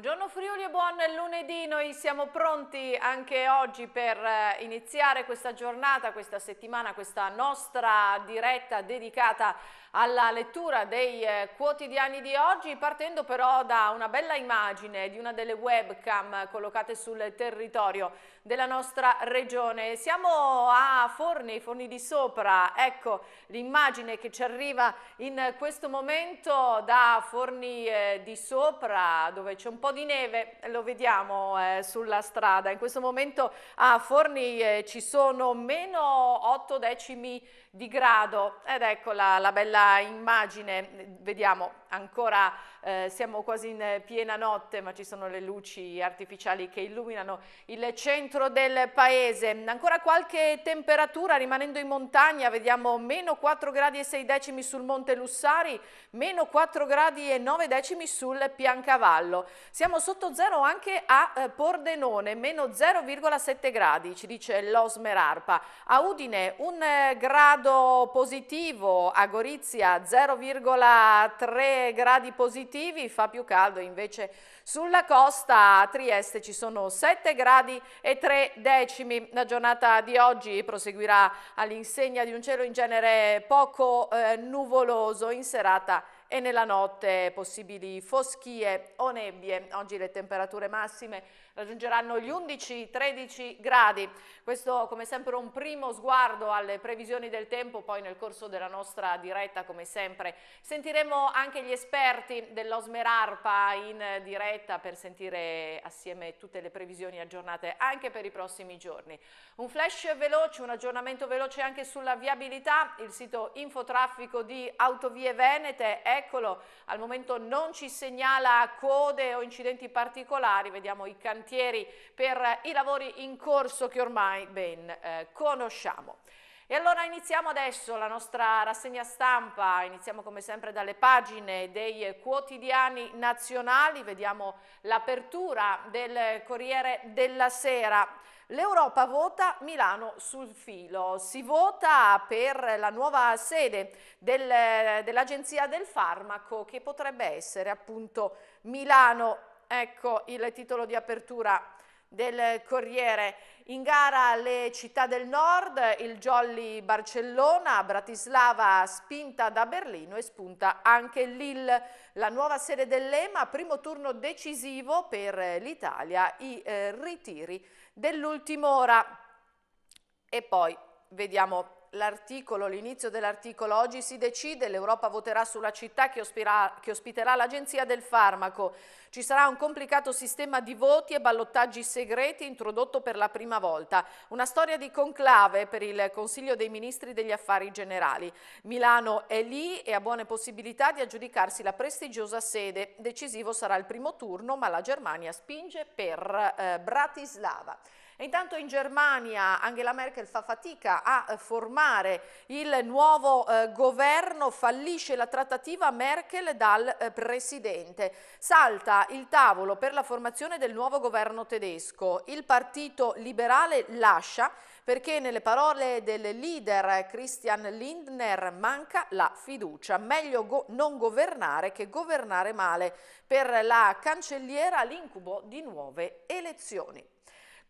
Buongiorno Friuli e buon lunedì, noi siamo pronti anche oggi per eh, iniziare questa giornata, questa settimana, questa nostra diretta dedicata alla lettura dei eh, quotidiani di oggi, partendo però da una bella immagine di una delle webcam collocate sul territorio della nostra regione. Siamo a Forni, Forni di Sopra, ecco l'immagine che ci arriva in questo momento da Forni eh, di Sopra, dove c'è un po' di neve, lo vediamo eh, sulla strada. In questo momento a Forni ci sono meno 8 decimi di grado ed ecco la, la bella nella immagine vediamo ancora, eh, siamo quasi in piena notte, ma ci sono le luci artificiali che illuminano il centro del paese. Ancora qualche temperatura rimanendo in montagna, vediamo meno 4 gradi e 6 decimi sul Monte Lussari, meno 4 gradi e 9 decimi sul Piancavallo. Siamo sotto zero anche a eh, Pordenone, meno 0,7 gradi, ci dice l'Osmerarpa. A Udine un eh, grado positivo, a Gorizia Venezia 0,3 gradi positivi, fa più caldo invece sulla costa a Trieste ci sono 7 gradi e 3 decimi. La giornata di oggi proseguirà all'insegna di un cielo in genere poco eh, nuvoloso in serata e nella notte possibili foschie o nebbie. Oggi le temperature massime raggiungeranno gli 11-13 gradi. Questo come sempre un primo sguardo alle previsioni del tempo, poi nel corso della nostra diretta come sempre sentiremo anche gli esperti dell'Osmerarpa in diretta per sentire assieme tutte le previsioni aggiornate anche per i prossimi giorni. Un flash veloce, un aggiornamento veloce anche sulla viabilità, il sito infotraffico di Autovie Venete è eccolo, al momento non ci segnala code o incidenti particolari, vediamo i cantieri per eh, i lavori in corso che ormai ben eh, conosciamo. E allora iniziamo adesso la nostra rassegna stampa, iniziamo come sempre dalle pagine dei quotidiani nazionali, vediamo l'apertura del Corriere della Sera L'Europa vota Milano sul filo, si vota per la nuova sede del, dell'Agenzia del Farmaco che potrebbe essere appunto Milano, ecco il titolo di apertura del Corriere. In gara le città del nord, il Jolly Barcellona, Bratislava spinta da Berlino e spunta anche Lille, la nuova sede dell'EMA, primo turno decisivo per l'Italia, i eh, ritiri dell'ultima ora e poi vediamo l'articolo, l'inizio dell'articolo, oggi si decide, l'Europa voterà sulla città che, ospirà, che ospiterà l'Agenzia del Farmaco. Ci sarà un complicato sistema di voti e ballottaggi segreti introdotto per la prima volta. Una storia di conclave per il Consiglio dei Ministri degli Affari Generali. Milano è lì e ha buone possibilità di aggiudicarsi la prestigiosa sede. Decisivo sarà il primo turno, ma la Germania spinge per eh, Bratislava. E intanto in Germania Angela Merkel fa fatica a eh, formare il nuovo eh, governo, fallisce la trattativa Merkel dal eh, presidente. Salta il tavolo per la formazione del nuovo governo tedesco. Il partito liberale lascia perché nelle parole del leader Christian Lindner manca la fiducia. Meglio go non governare che governare male. Per la cancelliera l'incubo di nuove elezioni.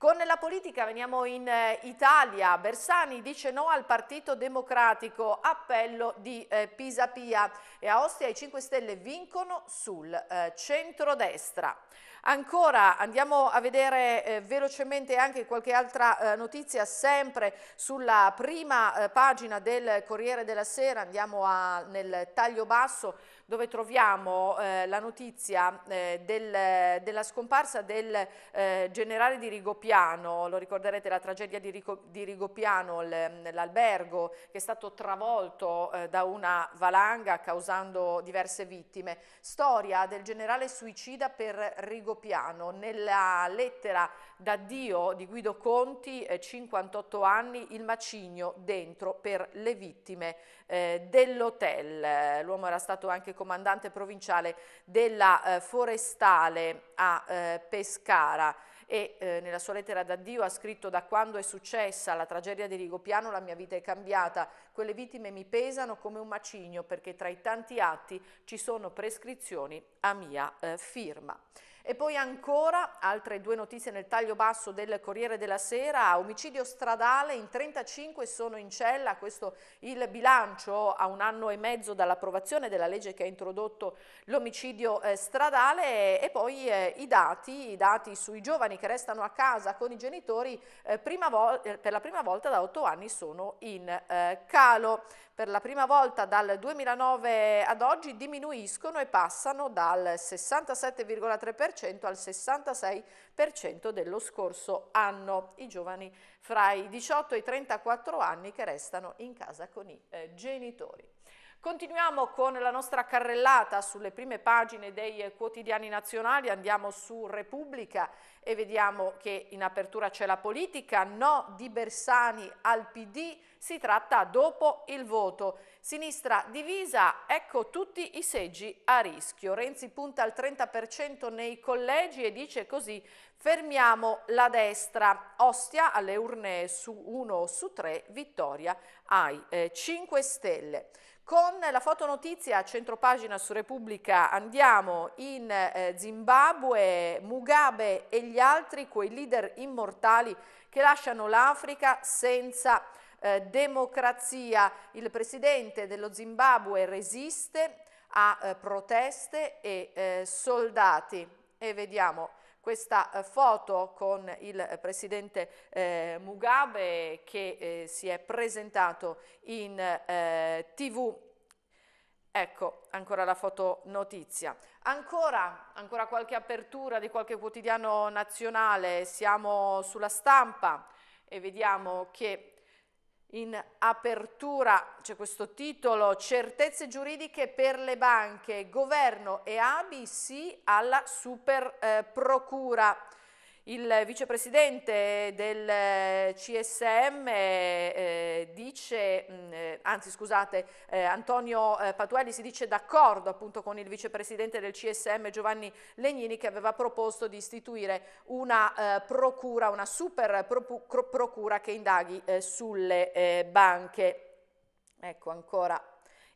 Con la politica veniamo in eh, Italia. Bersani dice no al Partito Democratico, appello di eh, Pisapia. E a Ostia i 5 Stelle vincono sul eh, centrodestra. Ancora andiamo a vedere eh, velocemente anche qualche altra eh, notizia sempre sulla prima eh, pagina del Corriere della Sera, andiamo a, nel taglio basso dove troviamo eh, la notizia eh, del, della scomparsa del eh, generale di Rigopiano, lo ricorderete la tragedia di, Rico, di Rigopiano, l'albergo che è stato travolto eh, da una valanga causando diverse vittime. Storia del generale suicida per Rigopiano. Nella lettera da Dio di Guido Conti, 58 eh, anni, il macigno dentro per le vittime eh, dell'hotel. L'uomo era stato anche comandante provinciale della eh, forestale a eh, Pescara e eh, nella sua lettera d'addio ha scritto da quando è successa la tragedia di Rigopiano la mia vita è cambiata, quelle vittime mi pesano come un macigno perché tra i tanti atti ci sono prescrizioni a mia firma. E poi ancora altre due notizie nel taglio basso del Corriere della Sera, omicidio stradale in 35 sono in cella, questo il bilancio a un anno e mezzo dall'approvazione della legge che ha introdotto l'omicidio eh, stradale e, e poi eh, i, dati, i dati, sui giovani che restano a casa con i genitori eh, per la prima volta da otto anni sono in eh, calo per la prima volta dal 2009 ad oggi diminuiscono e passano dal 67,3% al 66% dello scorso anno. I giovani fra i 18 e i 34 anni che restano in casa con i eh, genitori. Continuiamo con la nostra carrellata sulle prime pagine dei quotidiani nazionali, andiamo su Repubblica e vediamo che in apertura c'è la politica, no di Bersani al PD, si tratta dopo il voto. Sinistra divisa, ecco tutti i seggi a rischio. Renzi punta al 30% nei collegi e dice così fermiamo la destra. Ostia alle urne su 1 su 3, vittoria ai eh, 5 Stelle. Con la fotonotizia a centropagina su Repubblica andiamo in eh, Zimbabwe, Mugabe e gli altri, quei leader immortali che lasciano l'Africa senza eh, democrazia. Il presidente dello Zimbabwe resiste a eh, proteste e eh, soldati e vediamo questa eh, foto con il eh, presidente eh, Mugabe che eh, si è presentato in tv. Ecco, ancora la fotonotizia. Ancora, ancora qualche apertura di qualche quotidiano nazionale, siamo sulla stampa e vediamo che in apertura c'è questo titolo Certezze giuridiche per le banche, governo e abc alla super eh, procura. Il vicepresidente del CSM eh, dice, mh, mm, eh, anzi scusate, eh, Antonio eh, Patuelli si dice d'accordo appunto con il vicepresidente del CSM Giovanni Legnini che aveva proposto di istituire una eh, procura, una super pro procura che indaghi eh, sulle banche. Ecco ancora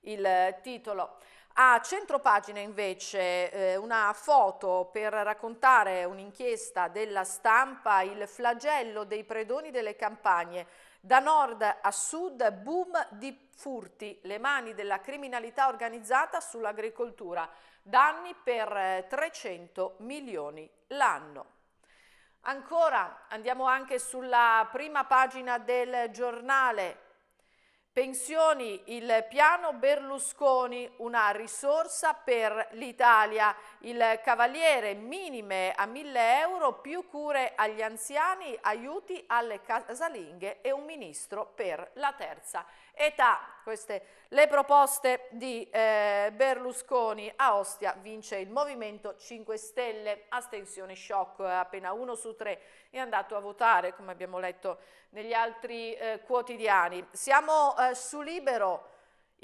il titolo. A centropagina invece eh, una foto per raccontare un'inchiesta della stampa, il flagello dei predoni delle campagne. Da nord a sud boom di furti, le mani della criminalità organizzata sull'agricoltura, danni per 300 eh, milioni l'anno. Ancora andiamo anche sulla prima pagina del giornale, Pensioni, il piano Berlusconi, una risorsa per l'Italia. Il cavaliere minime a 1000 euro, più cure agli anziani, aiuti alle casalinghe e un ministro per la terza età. Queste le proposte di eh, Berlusconi a Ostia vince il Movimento 5 Stelle, astensione shock, appena uno su tre è andato a votare come abbiamo letto negli altri eh, quotidiani. Siamo eh, su Libero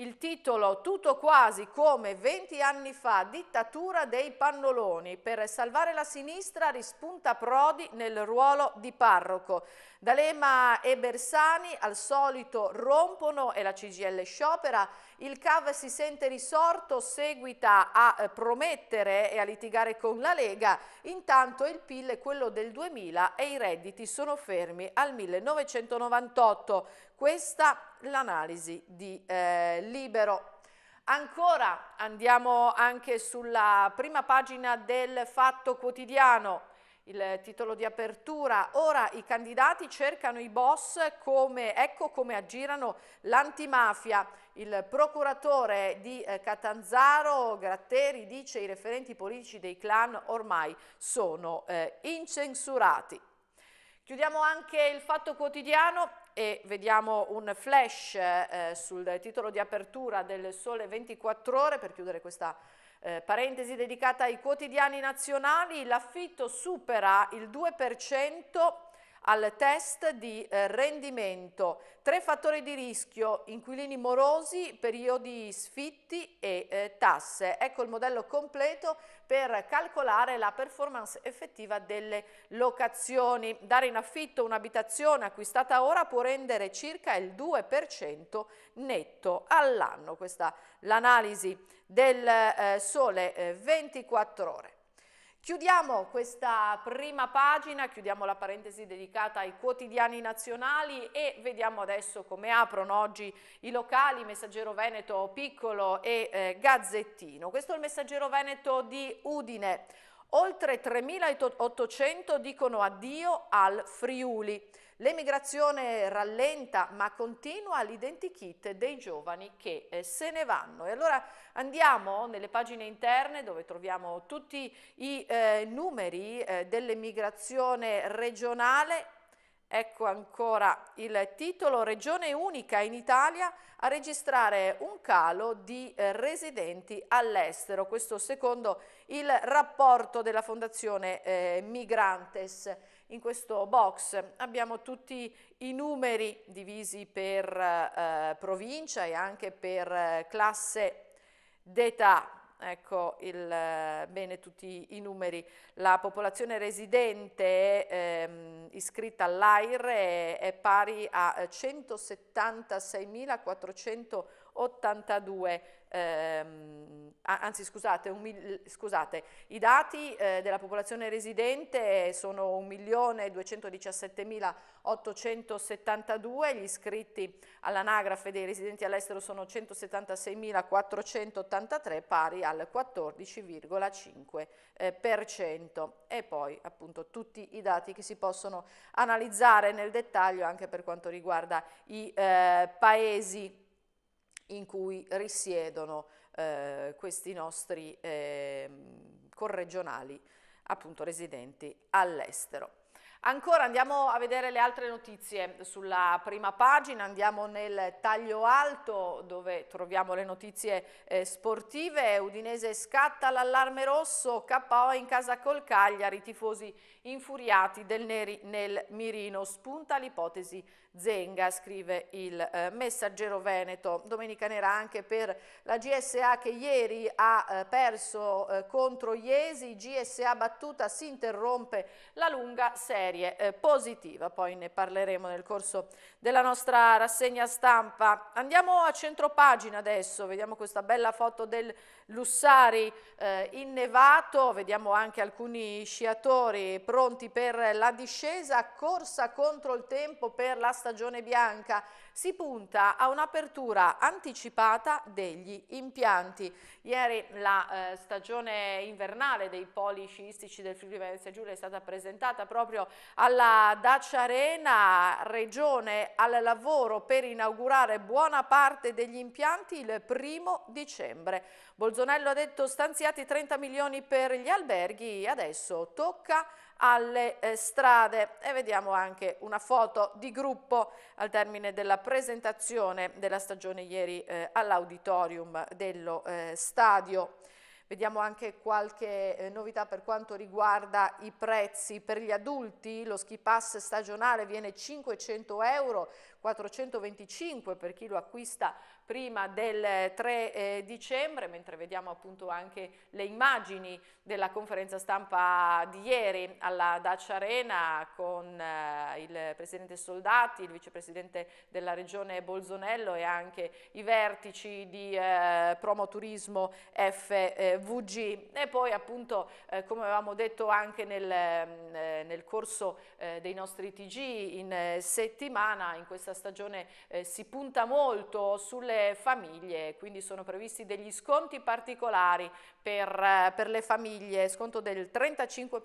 il titolo Tutto quasi come 20 anni fa, dittatura dei pannoloni. Per salvare la sinistra rispunta Prodi nel ruolo di parroco. D'Alema e Bersani al solito rompono e la CGL sciopera. Il CAV si sente risorto, seguita a eh, promettere e a litigare con la Lega. Intanto il PIL è quello del 2000 e i redditi sono fermi al 1998. Questa l'analisi di eh, Libero. Ancora andiamo anche sulla prima pagina del Fatto Quotidiano, il titolo di apertura. Ora i candidati cercano i boss, come, ecco come aggirano l'antimafia. Il procuratore di eh, Catanzaro, Gratteri, dice i referenti politici dei clan ormai sono eh, incensurati. Chiudiamo anche il Fatto Quotidiano e vediamo un flash eh, sul titolo di apertura del Sole 24 ore per chiudere questa eh, parentesi dedicata ai quotidiani nazionali, l'affitto supera il 2% al test di eh, rendimento, tre fattori di rischio, inquilini morosi, periodi sfitti e eh, tasse. Ecco il modello completo per calcolare la performance effettiva delle locazioni. Dare in affitto un'abitazione acquistata ora può rendere circa il 2% netto all'anno. Questa l'analisi del eh, sole 24 eh, ore. Chiudiamo questa prima pagina, chiudiamo la parentesi dedicata ai quotidiani nazionali e vediamo adesso come aprono oggi i locali Messaggero Veneto Piccolo e eh, Gazzettino. Questo è il Messaggero Veneto di Udine. Oltre 3.800 dicono addio al Friuli. L'emigrazione rallenta ma continua l'identikit dei giovani che eh, se ne vanno. E allora andiamo nelle pagine interne dove troviamo tutti i eh, numeri eh, dell'emigrazione regionale Ecco ancora il titolo, Regione unica in Italia a registrare un calo di eh, residenti all'estero, questo secondo il rapporto della Fondazione eh, Migrantes in questo box abbiamo tutti i numeri divisi per eh, provincia e anche per eh, classe d'età ecco il, eh, bene tutti i numeri. La popolazione residente ehm, iscritta all'AIR è, è, pari a 176.482 ehm, anzi scusate, un, scusate, i dati eh, della popolazione residente sono 1.217.872, gli iscritti all'anagrafe dei residenti all'estero sono 176.483 pari al 14,5%. Eh, e poi appunto tutti i dati che si possono analizzare nel dettaglio anche per quanto riguarda i eh, paesi in cui risiedono eh, questi nostri eh, corregionali appunto residenti all'estero. Ancora andiamo a vedere le altre notizie sulla prima pagina, andiamo nel taglio alto dove troviamo le notizie eh, sportive, Udinese scatta l'allarme rosso, KO in casa col Cagliari, tifosi infuriati del Neri nel mirino, spunta l'ipotesi Zenga, scrive il eh, messaggero Veneto. Domenica nera anche per la GSA che ieri ha eh, perso eh, contro Iesi, GSA battuta, si interrompe la lunga serie eh, positiva, poi ne parleremo nel corso della nostra rassegna stampa. Andiamo a centropagina adesso, vediamo questa bella foto del Lussari eh, innevato, vediamo anche alcuni sciatori pronti per la discesa, corsa contro il tempo per la stagione bianca si punta a un'apertura anticipata degli impianti. Ieri la eh, stagione invernale dei poli sciistici del Friuli Venezia Giulia è stata presentata proprio alla Dacia Arena, regione al lavoro per inaugurare buona parte degli impianti il primo dicembre. Bolzonello ha detto stanziati 30 milioni per gli alberghi, adesso tocca alle eh, strade e vediamo anche una foto di gruppo al termine della presentazione della stagione ieri eh, all'auditorium dello eh, stadio. Vediamo anche qualche eh, novità per quanto riguarda i prezzi. Per gli adulti lo ski pass stagionale viene 500 euro, 425 per chi lo acquista prima del 3 eh, eh, dicembre, mentre vediamo appunto anche le immagini della conferenza stampa di ieri alla Dacia Arena con eh, il presidente Soldati, il vicepresidente della regione Bolzonello e anche i vertici di eh, Promoturismo FVG e poi appunto eh, come avevamo detto anche nel, mm, eh, nel corso dei nostri TG in settimana in questa stagione si punta molto sulle famiglie, quindi sono previsti degli sconti particolari per, eh, per le famiglie, sconto del 35%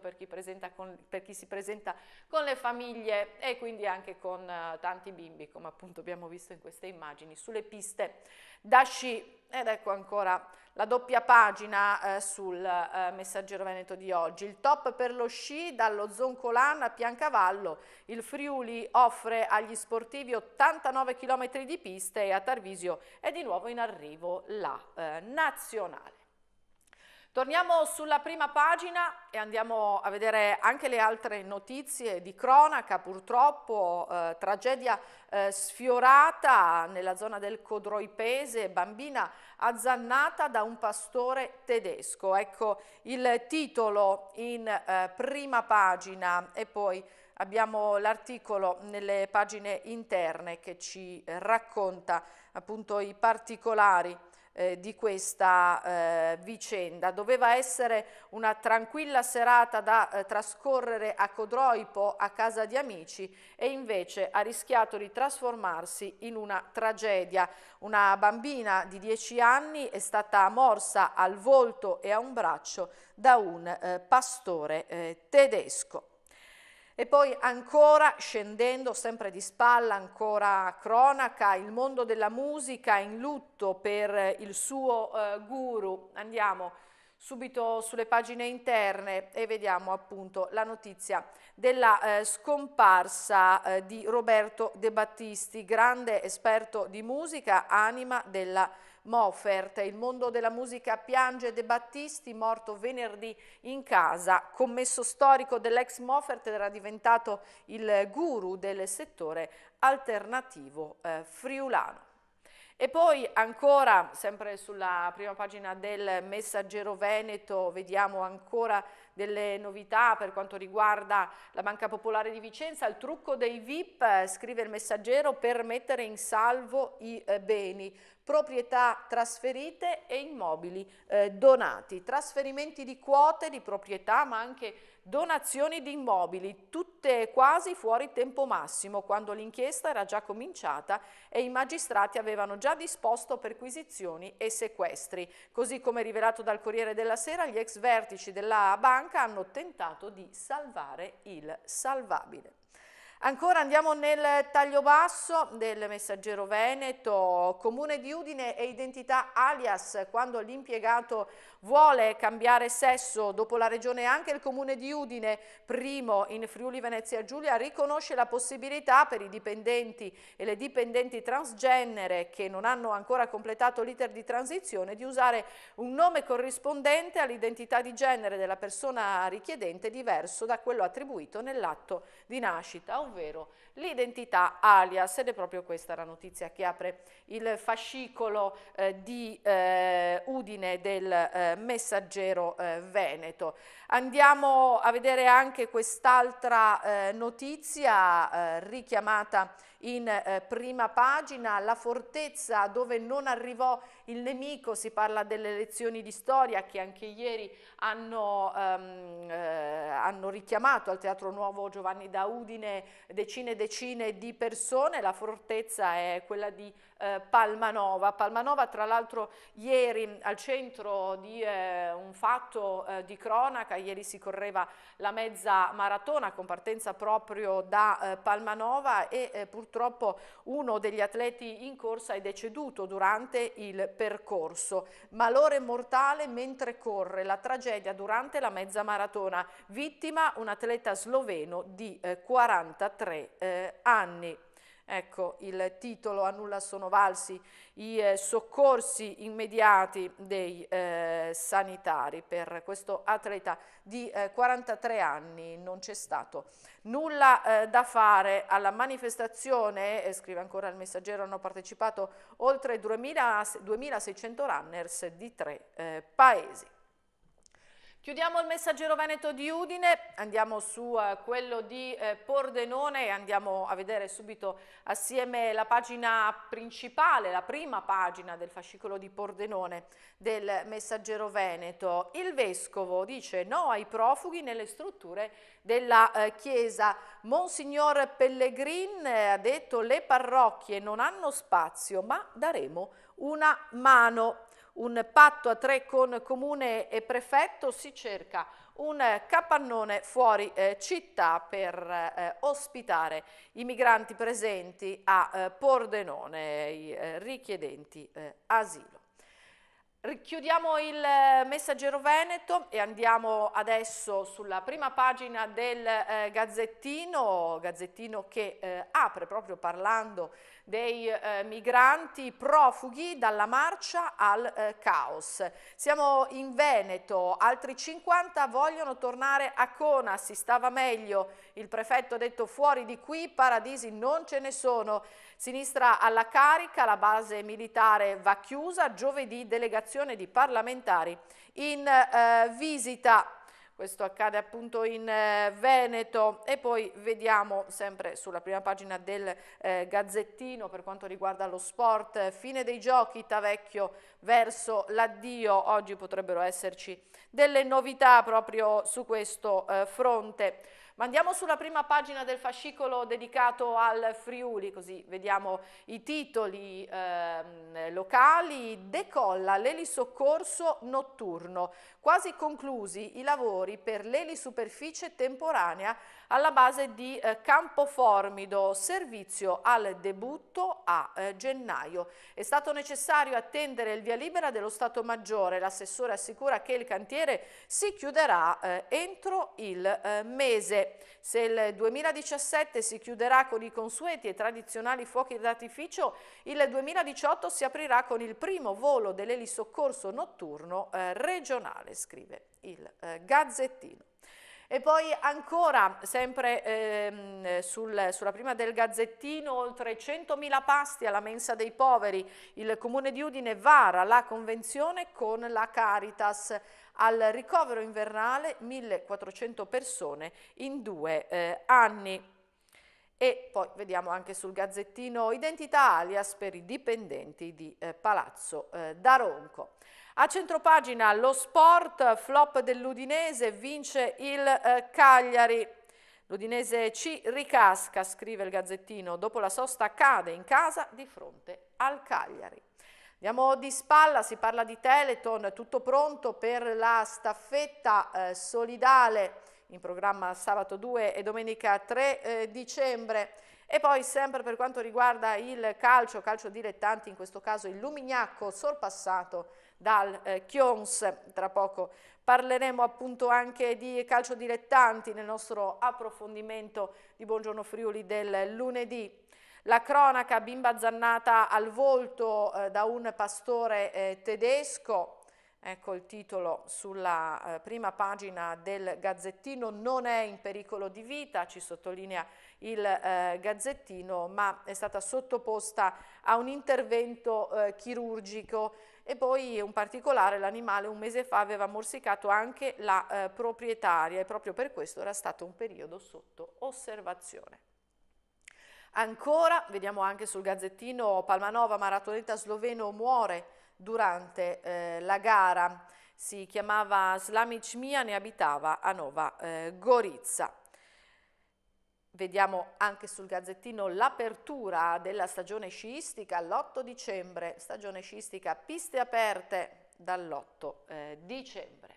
per chi, con, per chi, si presenta con le famiglie e quindi anche con eh, tanti bimbi, come appunto abbiamo visto in queste immagini, sulle piste da sci ed ecco ancora la doppia pagina eh, sul eh, Messaggero Veneto di oggi. Il top per lo sci dallo Zoncolan a Piancavallo, il Friuli offre agli sportivi 89 km di piste e a Tarvisio è di nuovo in arrivo la eh, nazionale. Torniamo sulla prima pagina e andiamo a vedere anche le altre notizie di cronaca, purtroppo eh, tragedia eh, sfiorata nella zona del Codroipese, bambina azzannata da un pastore tedesco. Ecco il titolo in eh, prima pagina e poi abbiamo l'articolo nelle pagine interne che ci racconta appunto i particolari eh, di questa eh, vicenda. Doveva essere una tranquilla serata da eh, trascorrere a Codroipo a casa di amici e invece ha rischiato di trasformarsi in una tragedia. Una bambina di 10 anni è stata morsa al volto e a un braccio da un eh, pastore eh, tedesco. E poi ancora scendendo sempre di spalla, ancora cronaca, il mondo della musica in lutto per il suo eh, guru. Andiamo subito sulle pagine interne e vediamo appunto la notizia della eh, scomparsa eh, di Roberto De Battisti, grande esperto di musica, anima della musica Mofert. Il mondo della musica piange De Battisti, morto venerdì in casa, commesso storico dell'ex Mofert, era diventato il guru del settore alternativo eh, friulano. E poi ancora, sempre sulla prima pagina del Messaggero Veneto, vediamo ancora delle novità per quanto riguarda la Banca Popolare di Vicenza, il trucco dei VIP, eh, scrive il messaggero, per mettere in salvo i eh, beni proprietà trasferite e immobili eh, donati, trasferimenti di quote di proprietà ma anche donazioni di immobili, tutte quasi fuori tempo massimo, quando l'inchiesta era già cominciata e i magistrati avevano già disposto perquisizioni e sequestri. Così come rivelato dal Corriere della Sera, gli ex vertici della banca hanno tentato di salvare il salvabile. Ancora andiamo nel taglio basso del messaggero Veneto, comune di Udine e identità alias, quando l'impiegato vuole cambiare sesso dopo la regione anche il comune di Udine, primo in Friuli Venezia Giulia, riconosce la possibilità per i dipendenti e le dipendenti transgenere che non hanno ancora completato l'iter di transizione di usare un nome corrispondente all'identità di genere della persona richiedente diverso da quello attribuito nell'atto di nascita ovvero l'identità alias ed è proprio questa la notizia che apre il fascicolo eh, di eh, Udine del eh, messaggero eh, Veneto. Andiamo a vedere anche quest'altra eh, notizia eh, richiamata in prima pagina, la fortezza dove non arrivò il nemico, si parla delle lezioni di storia che anche ieri hanno, ehm, eh, hanno richiamato al Teatro Nuovo Giovanni da Udine decine e decine di persone, la fortezza è quella di eh, Palmanova. Palmanova tra l'altro ieri al centro di eh, un fatto eh, di cronaca, ieri si correva la mezza maratona con partenza proprio da eh, Palmanova e eh, purtroppo uno degli atleti in corsa è deceduto durante il percorso. Malore mortale mentre corre, la tragedia durante la mezza maratona, vittima un atleta sloveno di eh, 43 eh, anni. Ecco il titolo a nulla sono valsi i eh, soccorsi immediati dei eh, sanitari per questo atleta di eh, 43 anni. Non c'è stato nulla eh, da fare alla manifestazione, eh, scrive ancora il messaggero, hanno partecipato oltre 2000, 2600 runners di tre eh, paesi. Chiudiamo il messaggero Veneto di Udine, andiamo su eh, quello di eh, Pordenone e andiamo a vedere subito assieme la pagina principale, la prima pagina del fascicolo di Pordenone del messaggero Veneto. Il Vescovo dice no ai profughi nelle strutture della eh, Chiesa. Monsignor Pellegrin ha detto le parrocchie non hanno spazio ma daremo una mano un patto a tre con comune e prefetto, si cerca un capannone fuori eh, città per eh, ospitare i migranti presenti a eh, Pordenone, i eh, richiedenti eh, asilo. Richiudiamo il eh, messaggero Veneto e andiamo adesso sulla prima pagina del eh, Gazzettino, Gazzettino che eh, apre proprio parlando dei eh, migranti profughi dalla marcia al eh, caos. Siamo in Veneto, altri 50 vogliono tornare a Cona, si stava meglio, il prefetto ha detto fuori di qui paradisi non ce ne sono. Sinistra alla carica, la base militare va chiusa, giovedì delegazione di parlamentari in eh, visita. Questo accade appunto in eh, Veneto e poi vediamo sempre sulla prima pagina del eh, Gazzettino per quanto riguarda lo sport, fine dei giochi, Tavecchio verso l'addio, oggi potrebbero esserci delle novità proprio su questo eh, fronte. Ma andiamo sulla prima pagina del fascicolo dedicato al Friuli, così vediamo i titoli eh, locali. Decolla l'elisoccorso notturno, quasi conclusi i lavori per l'elisuperficie temporanea alla base di eh, Campoformido, servizio al debutto a eh, gennaio. È stato necessario attendere il via libera dello Stato Maggiore, l'assessore assicura che il cantiere si chiuderà eh, entro il eh, mese. Se il 2017 si chiuderà con i consueti e tradizionali fuochi d'artificio, il 2018 si aprirà con il primo volo dell'elisoccorso notturno eh, regionale, scrive il eh, Gazzettino. E poi ancora, sempre ehm, sul, sulla prima del Gazzettino, oltre 100.000 pasti alla mensa dei poveri. Il comune di Udine vara la convenzione con la Caritas al ricovero invernale 1400 persone in due eh, anni. E poi vediamo anche sul gazzettino identità alias per i dipendenti di eh, Palazzo eh, Daronco. A centropagina lo sport, flop dell'Udinese, vince il eh, Cagliari. L'Udinese ci ricasca, scrive il Gazzettino, dopo la sosta cade in casa di fronte al Cagliari. Andiamo di spalla, si parla di Teleton, tutto pronto per la staffetta eh, solidale in programma sabato 2 e domenica 3 eh, dicembre. E poi sempre per quanto riguarda il calcio, calcio dilettanti, in questo caso il Lumignacco sorpassato dal eh, Chions. Tra poco parleremo appunto anche di calcio dilettanti nel nostro approfondimento di Buongiorno Friuli del lunedì. La cronaca bimba zannata al volto eh, da un pastore eh, tedesco, ecco il titolo sulla eh, prima pagina del Gazzettino, non è in pericolo di vita, ci sottolinea il eh, Gazzettino, ma è stata sottoposta a un intervento eh, chirurgico e poi un particolare, l'animale un mese fa aveva morsicato anche la eh, proprietaria e proprio per questo era stato un periodo sotto osservazione. Ancora, vediamo anche sul gazzettino, Palmanova, maratoneta sloveno, muore durante eh, la gara. Si chiamava Slamic Mia, ne abitava a Nova eh, Gorizia. Vediamo anche sul gazzettino l'apertura della stagione sciistica l'8 dicembre, stagione sciistica piste aperte dall'8 eh, dicembre.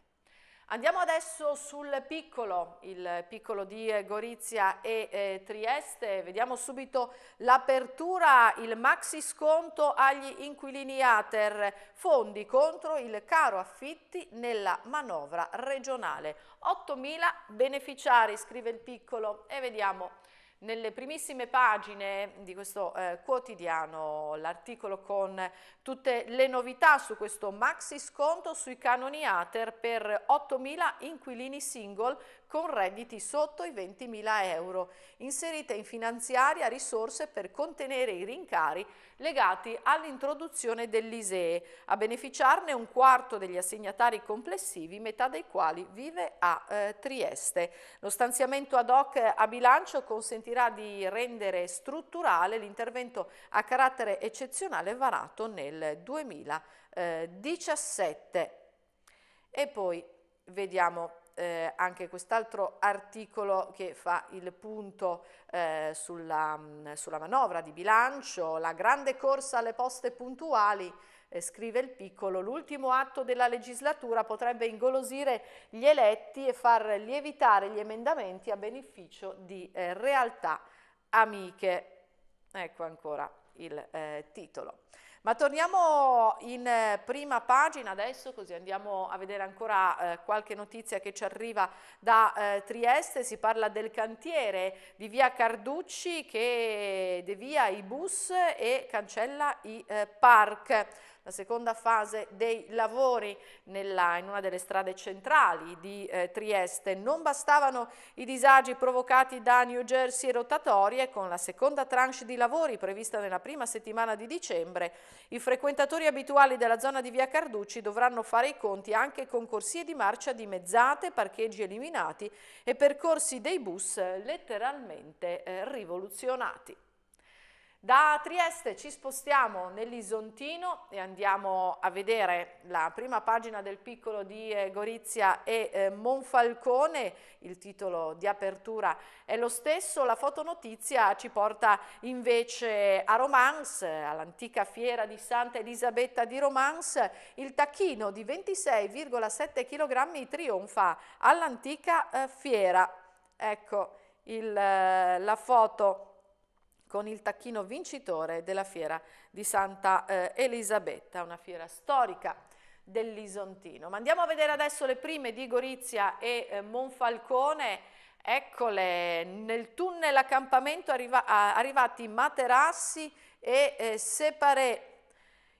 Andiamo adesso sul piccolo, il piccolo di eh, Gorizia e eh, Trieste, vediamo subito l'apertura, il maxi sconto agli inquilini ATER, fondi contro il caro affitti nella manovra regionale, 8.000 beneficiari scrive il piccolo e vediamo nelle primissime pagine di questo eh, quotidiano l'articolo con tutte le novità su questo maxi sconto sui canoni ATER per 8.000 inquilini single con redditi sotto i 20.000 euro. Inserite in finanziaria risorse per contenere i rincari legati all'introduzione dell'ISEE, a beneficiarne un quarto degli assegnatari complessivi, metà dei quali vive a eh, Trieste. Lo stanziamento ad hoc a bilancio consentirà di rendere strutturale l'intervento a carattere eccezionale varato nel 2017. Eh, e poi vediamo eh, anche quest'altro articolo che fa il punto eh, sulla, sulla, manovra di bilancio, la grande corsa alle poste puntuali, eh, scrive il piccolo, l'ultimo atto della legislatura potrebbe ingolosire gli eletti e far lievitare gli emendamenti a beneficio di eh, realtà amiche. Ecco ancora il eh, titolo. Ma torniamo in eh, prima pagina adesso, così andiamo a vedere ancora eh, qualche notizia che ci arriva da eh, Trieste. Si parla del cantiere di via Carducci che devia i bus e cancella i eh, park la seconda fase dei lavori nella, in una delle strade centrali di eh, Trieste. Non bastavano i disagi provocati da New Jersey e rotatorie, con la seconda tranche di lavori prevista nella prima settimana di dicembre, i frequentatori abituali della zona di via Carducci dovranno fare i conti anche con corsie di marcia dimezzate, parcheggi eliminati e percorsi dei bus letteralmente eh, rivoluzionati. Da Trieste ci spostiamo nell'Isontino e andiamo a vedere la prima pagina del piccolo di eh, Gorizia e eh, Monfalcone, il titolo di apertura è lo stesso, la fotonotizia ci porta invece a Romans, all'antica fiera di Santa Elisabetta di Romans, il tacchino di 26,7 kg trionfa all'antica eh, fiera. Ecco il, la foto con il tacchino vincitore della fiera di Santa eh, Elisabetta, una fiera storica dell'Isontino. Ma andiamo a vedere adesso le prime di Gorizia e eh, Monfalcone. Eccole, nel tunnel accampamento arriva, arrivati materassi e eh, separé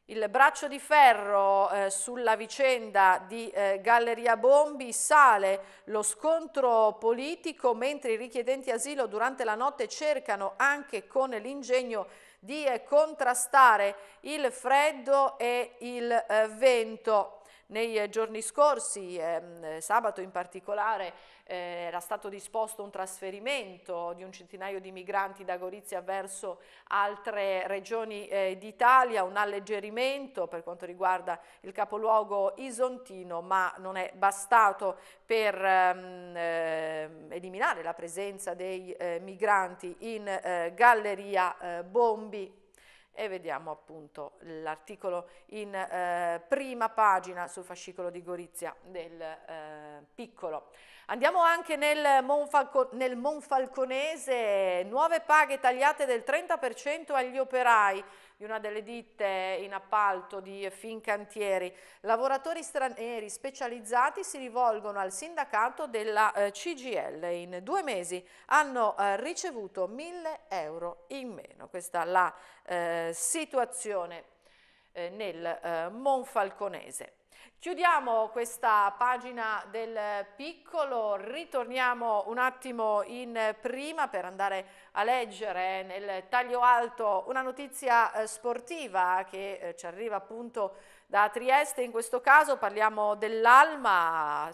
il braccio di ferro eh, sulla vicenda di eh, Galleria Bombi sale lo scontro politico mentre i richiedenti asilo durante la notte cercano anche con l'ingegno di eh, contrastare il freddo e il eh, vento. Nei eh, giorni scorsi, ehm, eh, sabato in particolare, eh, era stato disposto un trasferimento di un centinaio di migranti da Gorizia verso altre regioni eh, d'Italia, un alleggerimento per quanto riguarda il capoluogo isontino, ma non è bastato per ehm, eh, eliminare la presenza dei eh, migranti in galleria Bombi e vediamo appunto l'articolo in eh, prima pagina sul fascicolo di Gorizia del eh, piccolo. Andiamo anche nel, Monfalco, nel Monfalconese, nuove paghe tagliate del 30% agli operai, di una delle ditte in appalto di Fincantieri. Lavoratori stranieri specializzati si rivolgono al sindacato della eh, CGL. In due mesi hanno eh, ricevuto 1000 euro in meno. Questa è la eh, situazione eh, nel Monfalconese. Chiudiamo questa pagina del piccolo, ritorniamo un attimo in prima per andare a leggere nel taglio alto una notizia eh, sportiva che eh, ci arriva appunto da Trieste in questo caso parliamo dell'Alma,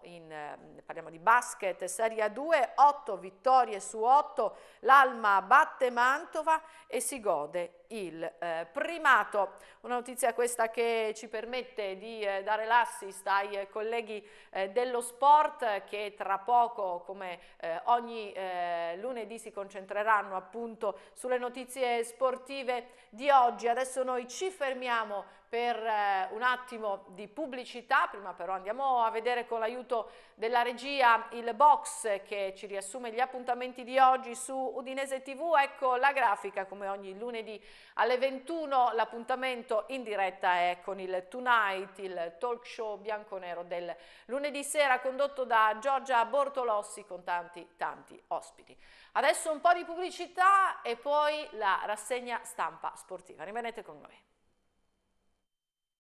in, ehm, parliamo di basket Serie 2, 8 vittorie su 8, l'Alma batte Mantova e si gode il eh, primato. Una notizia questa che ci permette di eh, dare l'assist ai colleghi eh, dello sport che tra poco, come eh, ogni eh, lunedì, si concentreranno appunto sulle notizie sportive di oggi. Adesso noi ci fermiamo per eh, un attimo di pubblicità, prima però andiamo a vedere con l'aiuto della regia il box che ci riassume gli appuntamenti di oggi su Udinese TV, ecco la grafica come ogni lunedì alle 21, l'appuntamento in diretta è con il Tonight, il talk show bianconero del lunedì sera condotto da Giorgia Bortolossi con tanti tanti ospiti. Adesso un po' di pubblicità e poi la rassegna stampa sportiva, rimanete con noi.